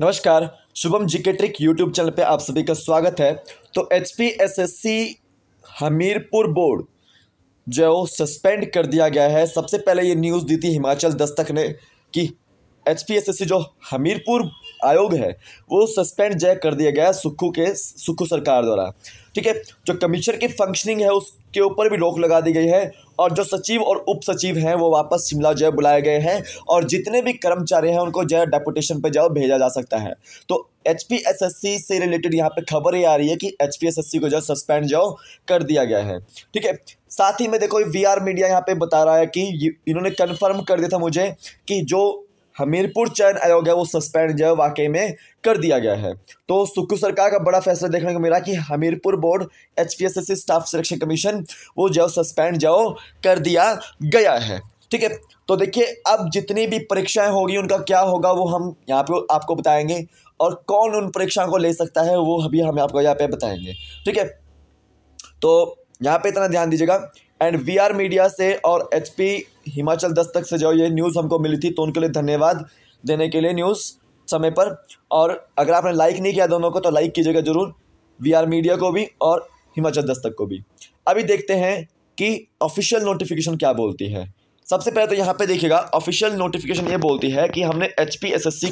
नमस्कार शुभम जी के trick YouTube channel पे आप सभी का स्वागत है तो H P S S C Hamirpur board जो सस्पेंड कर दिया गया है सबसे पहले ये न्यूज़ दी थी हिमाचल दस्तक ने कि एच जो हमीरपुर आयोग है वो सस्पेंड जय कर दिया गया सुक्खू के सुक्खू सरकार द्वारा ठीक है जो कमीशन की फंक्शनिंग है उसके ऊपर भी रोक लगा दी गई है और जो सचिव और उप सचिव हैं वो वापस शिमला जय बुलाए गए हैं और जितने भी कर्मचारी हैं उनको जय डेपुटेशन पर जाओ भेजा जा सकता है तो एच से रिलेटेड यहाँ पे खबर ही आ रही है कि एच को जो सस्पेंड जाओ कर दिया गया है ठीक है साथ ही में देखो वी मीडिया यहाँ पे बता रहा है कि इन्होंने कन्फर्म कर दिया था मुझे कि जो हमीरपुर चयन आयोग है वो सस्पेंड जो है वाकई में कर दिया गया है तो सुक्कू सरकार का बड़ा फैसला देखने को मिला कि Hamirpur board H staff selection commission वो जो सस्पेंड जो कर दिया गया है ठीक है तो देखिए अब जितनी भी परीक्षाएं होगी उनका क्या होगा वो हम यहाँ पे आपको बताएंगे और कौन उन परीक्षाओं को ले सकता है वो अभी हम आपको यहाँ पे बताएंगे ठीक है तो यहाँ पे इतना ध्यान दीजिएगा एंड वी आर मीडिया से और एच पी हिमाचल दस्तक से जो ये न्यूज़ हमको मिली थी तो उनके लिए धन्यवाद देने के लिए न्यूज़ समय पर और अगर आपने लाइक नहीं किया दोनों को तो लाइक कीजिएगा ज़रूर वी आर मीडिया को भी और हिमाचल दस्तक को भी अभी देखते हैं कि ऑफिशियल नोटिफिकेशन क्या बोलती है सबसे पहले तो यहाँ पे देखिएगा ऑफिशियल नोटिफिकेशन ये बोलती है कि हमने एच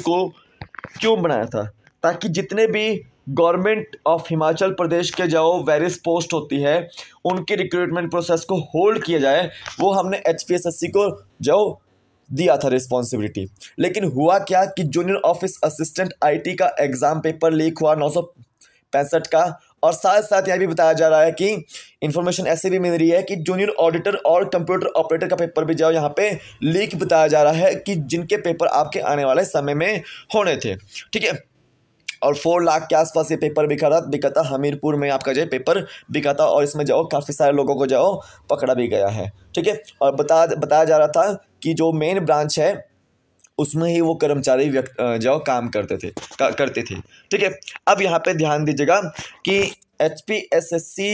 को क्यों बनाया था ताकि जितने भी गवर्नमेंट ऑफ हिमाचल प्रदेश के जो वेरियस पोस्ट होती है उनकी रिक्रूटमेंट प्रोसेस को होल्ड किया जाए वो हमने एच को जो दिया था रिस्पॉन्सिबिलिटी लेकिन हुआ क्या कि जूनियर ऑफिस असिस्टेंट आई का एग्ज़ाम पेपर लीक हुआ नौ पैंसठ का और साथ साथ यह भी बताया जा रहा है कि इन्फॉर्मेशन ऐसे भी मिल रही है कि जूनियर ऑडिटर और कंप्यूटर ऑपरेटर का पेपर भी जाओ यहाँ पे लीक बताया जा रहा है कि जिनके पेपर आपके आने वाले समय में होने थे ठीक है और फोर लाख के आसपास ये पेपर बिका था बिका था हमीरपुर में आपका जो है पेपर बिका था और इसमें जाओ काफ़ी सारे लोगों को जाओ पकड़ा भी गया है ठीक है और बता बताया जा रहा था कि जो मेन ब्रांच है उसमें ही वो कर्मचारी व्यक्त जो काम करते थे का, करते थे ठीक है अब यहाँ पे ध्यान दीजिएगा कि H P S S C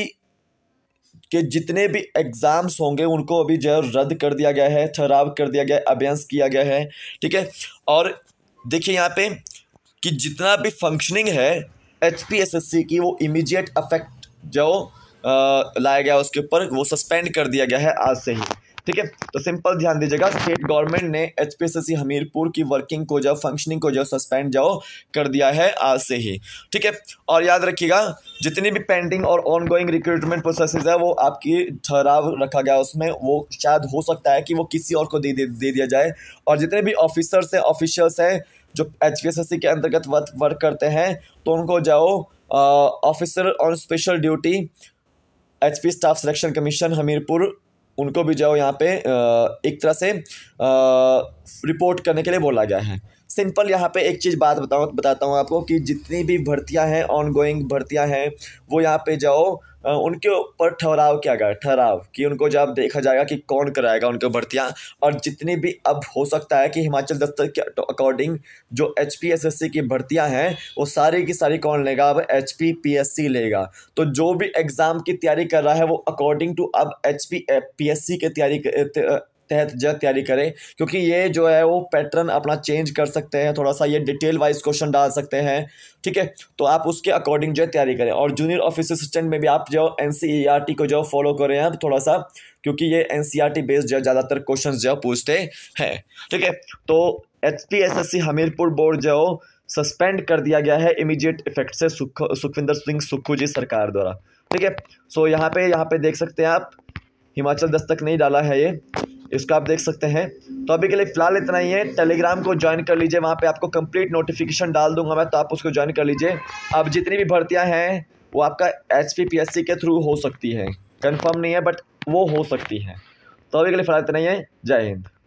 के जितने भी एग्ज़ाम्स होंगे उनको अभी जो रद्द कर दिया गया है ठहराव कर दिया गया है अभ्यंस किया गया है ठीक है और देखिए यहाँ पे कि जितना भी फंक्शनिंग है H P S S C की वो इमीडिएट अफेक्ट जो लाया गया उसके ऊपर वो सस्पेंड कर दिया गया है आज से ही ठीक है तो सिंपल ध्यान दीजिएगा स्टेट गवर्नमेंट ने H P S S C Hamirpur की वर्किंग को जो फंक्शनिंग को जो सस्पेंड जो कर दिया है आज से ही ठीक है और याद रखिएगा जितनी भी पेंडिंग और ऑनगोइंग रिक्रूटमेंट प्रोसेस है वो आपकी ठहराव रखा गया उसमें वो शायद हो सकता है कि वो किसी और को दे, दे, दे दिया जाए और जितने भी ऑफिसर्स हैं ऑफिशियल्स हैं जो एच के अंतर्गत वर्क करते हैं तो उनको जाओ officer on special duty H P staff selection commission Hamirpur उनको भी जाओ यहाँ पे एक तरह से रिपोर्ट करने के लिए बोला गया है सिंपल यहाँ पे एक चीज़ बात बताऊँ बताता हूँ आपको कि जितनी भी भर्तियाँ हैं ऑन गोइंग भर्तियाँ हैं वो यहाँ पे जाओ उनके ऊपर ठहराव किया गया ठहराव कि उनको जब देखा जाएगा कि कौन कराएगा उनके भर्तियाँ और जितनी भी अब हो सकता है कि हिमाचल दस्तक के अकॉर्डिंग जो H P S S C की भर्तियाँ हैं वो सारी की सारी कौन लेगा अब H P P S C लेगा तो जो भी एग्ज़ाम की तैयारी कर रहा है वो अकॉर्डिंग टू अब H P P S C की तैयारी तहत जो तैयारी करें क्योंकि ये जो है वो पैटर्न अपना चेंज कर सकते हैं थोड़ा सा ये डिटेल वाइज क्वेश्चन डाल सकते हैं ठीक है तो आप उसके अकॉर्डिंग जो है तैयारी करें और जूनियर ऑफिस असिस्टेंट में भी आप जो एन e को जो फॉलो करें आप थोड़ा सा क्योंकि ये एन बेस्ड e जो ज़्यादातर क्वेश्चन जो पूछते हैं ठीक है तो एच पी हमीरपुर बोर्ड जो सस्पेंड कर दिया गया है इमीडिएट इफेक्ट से सुख सुखविंदर सिंह सुक्खू जी सरकार द्वारा ठीक है सो यहाँ पे यहाँ पे देख सकते हैं आप हिमाचल दस्तक नहीं डाला है ये इसका आप देख सकते हैं तो अभी के लिए फ़िलहाल इतना ही है टेलीग्राम को ज्वाइन कर लीजिए वहाँ पे आपको कंप्लीट नोटिफिकेशन डाल दूंगा मैं तो आप उसको ज्वाइन कर लीजिए अब जितनी भी भर्तियाँ हैं वो आपका एच के थ्रू हो सकती है कन्फर्म नहीं है बट वो हो सकती है तो अभी के लिए फ़िलहाल इतना ही है जय हिंद